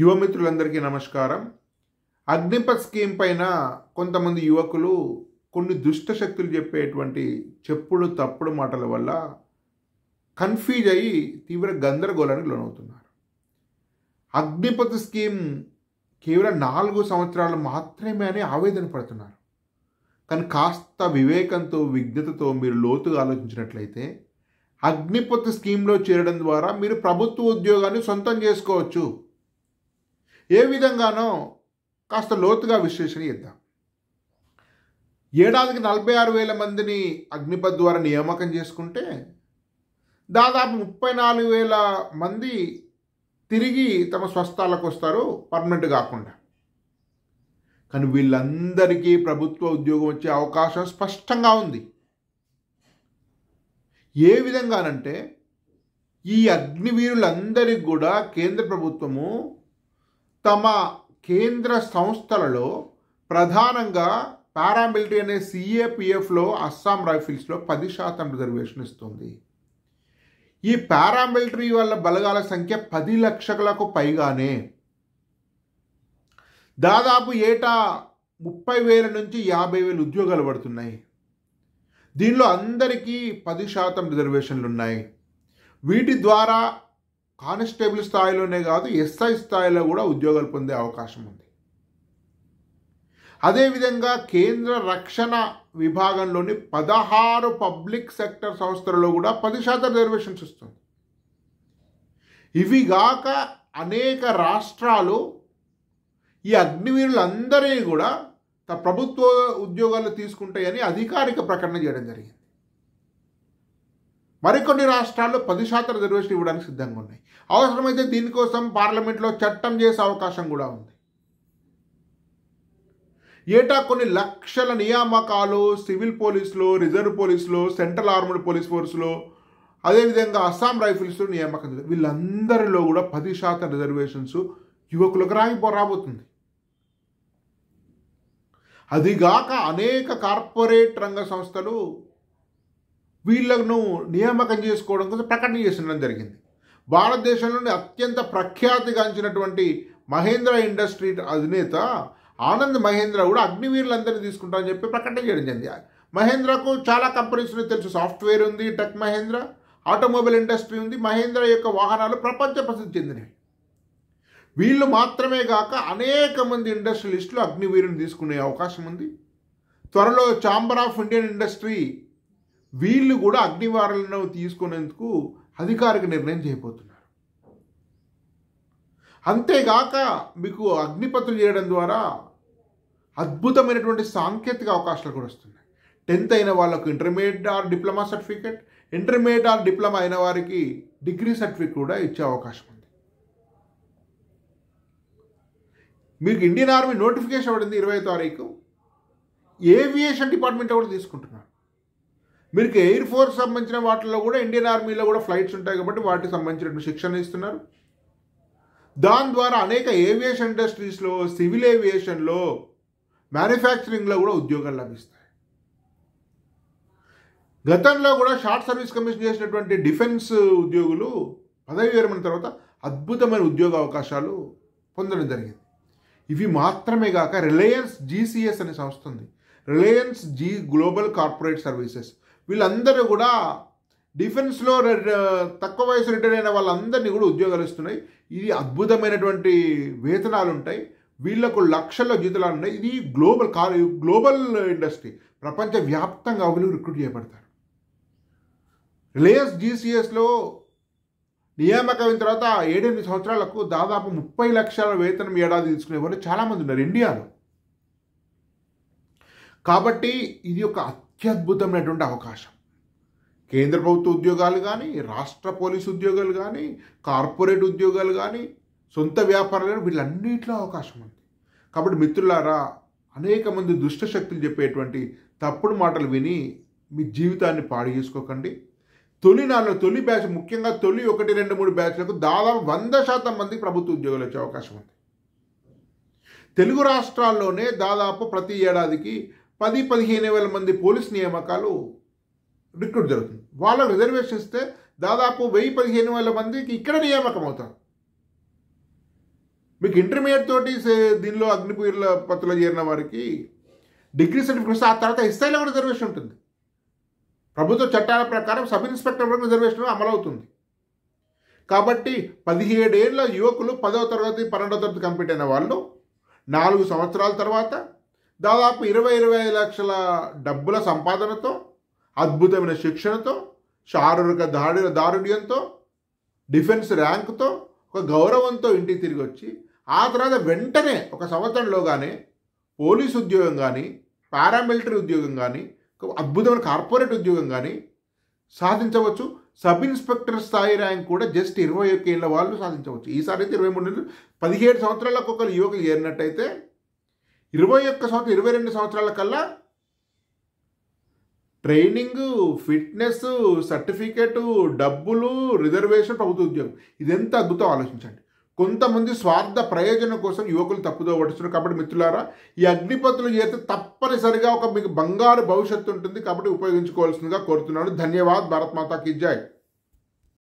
యువమిత్రులందరికీ నమస్కారం అగ్నిపత్ స్కీమ్ పైన కొంతమంది యువకులు కొన్ని దుష్ట శక్తులు చెప్పేటువంటి చెప్పుడు తప్పుడు మాటల వల్ల కన్ఫ్యూజ్ అయ్యి తీవ్ర గందరగోళానికి లోనవుతున్నారు అగ్నిపత్ స్కీమ్ కేవలం నాలుగు సంవత్సరాలు మాత్రమే అని ఆవేదన పడుతున్నారు కానీ కాస్త వివేకంతో విజ్ఞతతో మీరు లోతుగా ఆలోచించినట్లయితే అగ్నిపత్ స్కీమ్లో చేరడం ద్వారా మీరు ప్రభుత్వ ఉద్యోగాన్ని సొంతం చేసుకోవచ్చు ఏ విధంగానో కాస్త లోతుగా విశ్లేషణ ఇద్దాం ఏడాదికి నలభై ఆరు వేల మందిని అగ్నిపథ్ ద్వారా నియామకం చేసుకుంటే దాదాపు ముప్పై నాలుగు వేల మంది తిరిగి తమ స్వస్థాలకు వస్తారు పర్మనెంట్ కాకుండా కానీ వీళ్ళందరికీ ప్రభుత్వ ఉద్యోగం వచ్చే అవకాశం స్పష్టంగా ఉంది ఏ విధంగానంటే ఈ అగ్నివీరులందరికీ కూడా కేంద్ర ప్రభుత్వము తమ కేంద్ర సంస్థలలో ప్రధానంగా పారామిలిటరీ అనే సిఏపిఎఫ్లో అస్సాం రైఫిల్స్లో పది శాతం రిజర్వేషన్ ఇస్తుంది ఈ పారామిలిటరీ వల్ల బలగాల సంఖ్య పది లక్షలకు పైగానే దాదాపు ఏటా ముప్పై వేల నుంచి యాభై వేలు ఉద్యోగాలు పడుతున్నాయి దీనిలో అందరికీ పది శాతం రిజర్వేషన్లు ఉన్నాయి వీటి ద్వారా కానిస్టేబుల్ స్థాయిలోనే కాదు ఎస్ఐ స్థాయిలో కూడా ఉద్యోగాలు పొందే అవకాశం ఉంది అదేవిధంగా కేంద్ర రక్షణ విభాగంలోని పదహారు పబ్లిక్ సెక్టర్ సంస్థలలో కూడా పది శాతం రిజర్వేషన్స్ వస్తుంది ఇవిగాక అనేక రాష్ట్రాలు ఈ అగ్నివీరులందరినీ కూడా ప్రభుత్వ ఉద్యోగాలు తీసుకుంటాయని అధికారిక ప్రకటన చేయడం జరిగింది మరికొన్ని రాష్ట్రాల్లో పది శాతం రిజర్వేషన్ ఇవ్వడానికి సిద్ధంగా ఉన్నాయి అవసరమైతే దీనికోసం పార్లమెంట్లో చట్టం చేసే అవకాశం కూడా ఉంది ఏటా కొన్ని లక్షల నియామకాలు సివిల్ పోలీసులు రిజర్వ్ పోలీసులో సెంట్రల్ ఆర్మడ్ పోలీస్ ఫోర్స్లో అదేవిధంగా అస్సాం రైఫిల్స్లో నియామకం వీళ్ళందరిలో కూడా పది శాతం రిజర్వేషన్స్ యువకులకు రాగిపో రాబోతుంది అదిగాక అనేక కార్పొరేట్ రంగ సంస్థలు వీళ్ళను నియామకం చేసుకోవడం కోసం ప్రకటన చేసడం జరిగింది భారతదేశంలోని అత్యంత ప్రఖ్యాతిగాంచినటువంటి మహేంద్ర ఇండస్ట్రీ అధినేత ఆనంద్ మహేంద్ర కూడా అగ్నివీరులందరినీ తీసుకుంటామని చెప్పి ప్రకటన చేయడం జరిగింది మహేంద్రకు చాలా కంపెనీస్ ఉన్నాయి తెలుసు సాఫ్ట్వేర్ ఉంది టెక్ మహేంద్ర ఆటోమొబైల్ ఇండస్ట్రీ ఉంది మహేంద్ర యొక్క వాహనాలు ప్రపంచ ప్రసిద్ధి చెందినవి వీళ్ళు మాత్రమే కాక అనేక మంది ఇండస్ట్రియలిస్టులు అగ్నివీరుని తీసుకునే అవకాశం ఉంది త్వరలో ఛాంబర్ ఆఫ్ ఇండియన్ ఇండస్ట్రీ వీళ్ళు కూడా అగ్నివారులను తీసుకునేందుకు అధికారిక నిర్ణయం చేయబోతున్నారు అంతేగాక మీకు అగ్నిపత్రులు చేయడం ద్వారా అద్భుతమైనటువంటి సాంకేతిక అవకాశాలు కూడా వస్తున్నాయి టెన్త్ అయిన వాళ్ళకు intermediate or diploma certificate intermediate or diploma అయిన వారికి డిగ్రీ సర్టిఫికేట్ కూడా ఇచ్చే అవకాశం ఉంది మీకు ఇండియన్ ఆర్మీ నోటిఫికేషన్ పడింది ఇరవై తారీఖు ఏవియేషన్ డిపార్ట్మెంట్ కూడా తీసుకుంటున్నారు మీకు ఎయిర్ ఫోర్స్ సంబంధించిన వాటిల్లో కూడా ఇండియన్ ఆర్మీలో కూడా ఫ్లైట్స్ ఉంటాయి కాబట్టి వాటికి సంబంధించినటువంటి శిక్షణ ఇస్తున్నారు దాని ద్వారా అనేక ఏవియేషన్ ఇండస్ట్రీస్లో సివిల్ ఏవియేషన్లో మ్యానుఫ్యాక్చరింగ్లో కూడా ఉద్యోగాలు లభిస్తాయి గతంలో కూడా షార్ట్ సర్వీస్ కమిషన్ చేసినటువంటి డిఫెన్స్ ఉద్యోగులు పదవి విరమణ తర్వాత అద్భుతమైన ఉద్యోగ అవకాశాలు పొందడం జరిగింది ఇవి మాత్రమే కాక రిలయన్స్ జీసీఎస్ అనే సంస్థ ఉంది Reliance G global corporate services వీళ్ళందరూ కూడా డిఫెన్స్లో తక్కువ వయసు రిటైర్ అయిన వాళ్ళందరినీ కూడా ఉద్యోగాలు ఇస్తున్నాయి ఇది అద్భుతమైనటువంటి వేతనాలు ఉంటాయి వీళ్లకు లక్షల్లో జీతాలు ఉన్నాయి ఇది గ్లోబల్ కా గ్లోబల్ ఇండస్ట్రీ ప్రపంచవ్యాప్తంగా వీళ్ళు రిక్రూట్ చేయబడతారు రిలయన్స్ జీసీఎస్లో నియామకమైన తర్వాత ఏడెనిమిది సంవత్సరాలకు దాదాపు ముప్పై లక్షల వేతనం ఏడాది తీసుకునే వాళ్ళు చాలామంది ఉన్నారు ఇండియాలో కాబట్టి ఇది ఒక అత్యద్భుతమైనటువంటి అవకాశం కేంద్ర ప్రభుత్వ ఉద్యోగాలు కానీ రాష్ట్ర పోలీసు ఉద్యోగాలు కానీ కార్పొరేట్ ఉద్యోగాలు కానీ సొంత వ్యాపారాలు కానీ వీళ్ళన్నింటిలో అవకాశం ఉంది కాబట్టి మిత్రులారా అనేక మంది దుష్టశక్తులు చెప్పేటువంటి తప్పుడు మాటలు విని మీ జీవితాన్ని పాడు చేసుకోకండి తొలి నాలుగు తొలి బ్యాచ్ ముఖ్యంగా తొలి ఒకటి రెండు మూడు బ్యాచ్లకు దాదాపు వంద శాతం మందికి ప్రభుత్వ ఉద్యోగాలు వచ్చే అవకాశం ఉంది తెలుగు రాష్ట్రాల్లోనే దాదాపు ప్రతి ఏడాదికి పది పదిహేను వేల మంది పోలీస్ నియామకాలు రిక్రూట్ జరుగుతుంది వాళ్ళ రిజర్వేషన్ ఇస్తే దాదాపు వెయ్యి పదిహేను వేల మందికి ఇక్కడ నియామకం అవుతారు మీకు ఇంటర్మీడియట్ తోటి దీనిలో అగ్నిపూర్ల పత్రలో చేరిన వారికి డిగ్రీ సర్టిఫికేట్స్ ఆ తర్వాత ఇస్తాయిలో కూడా రిజర్వేషన్ ఉంటుంది ప్రభుత్వ చట్టాల ప్రకారం సబ్ ఇన్స్పెక్టర్ వరకు రిజర్వేషన్ అమలవుతుంది కాబట్టి పదిహేడేళ్ళ యువకులు పదవ తరగతి పన్నెండవ తరగతి కంప్లీట్ అయిన వాళ్ళు నాలుగు సంవత్సరాల తర్వాత దాదాపు ఇరవై ఇరవై లక్షల డబ్బుల సంపాదనతో అద్భుతమైన శిక్షణతో శారీరక దాడి దారుణ్యంతో డిఫెన్స్ ర్యాంక్తో ఒక గౌరవంతో ఇంటికి తిరిగి వచ్చి ఆ తర్వాత వెంటనే ఒక సంవత్సరంలోగానే పోలీసు ఉద్యోగం కానీ పారామిలిటరీ ఉద్యోగం కానీ అద్భుతమైన కార్పొరేట్ ఉద్యోగం కానీ సాధించవచ్చు సబ్ ఇన్స్పెక్టర్ స్థాయి ర్యాంక్ కూడా జస్ట్ ఇరవై ఒక్క ఏళ్ళ వాళ్ళు సాధించవచ్చు ఈసారి అయితే ఇరవై మూడు నెలలు పదిహేడు సంవత్సరాలకు ఒకరు యువకులు చేరినట్టయితే ఇరవై ఒక్క సంవత్సరం ఇరవై రెండు సంవత్సరాల కల్లా ట్రైనింగ్ ఫిట్నెస్ సర్టిఫికేట్ డబ్బులు రిజర్వేషన్ ప్రభుత్వ ఉద్యోగం ఇదెంత అద్భుతం ఆలోచించండి కొంతమంది స్వార్థ ప్రయోజనం కోసం యువకులు తప్పుదో పడుతున్నారు కాబట్టి మిత్రులారా ఈ అగ్నిపతులు చేస్తే తప్పనిసరిగా ఒక మీకు బంగారు భవిష్యత్తు ఉంటుంది కాబట్టి ఉపయోగించుకోవాల్సిందిగా కోరుతున్నాను ధన్యవాద్ భారత్ మాతా కి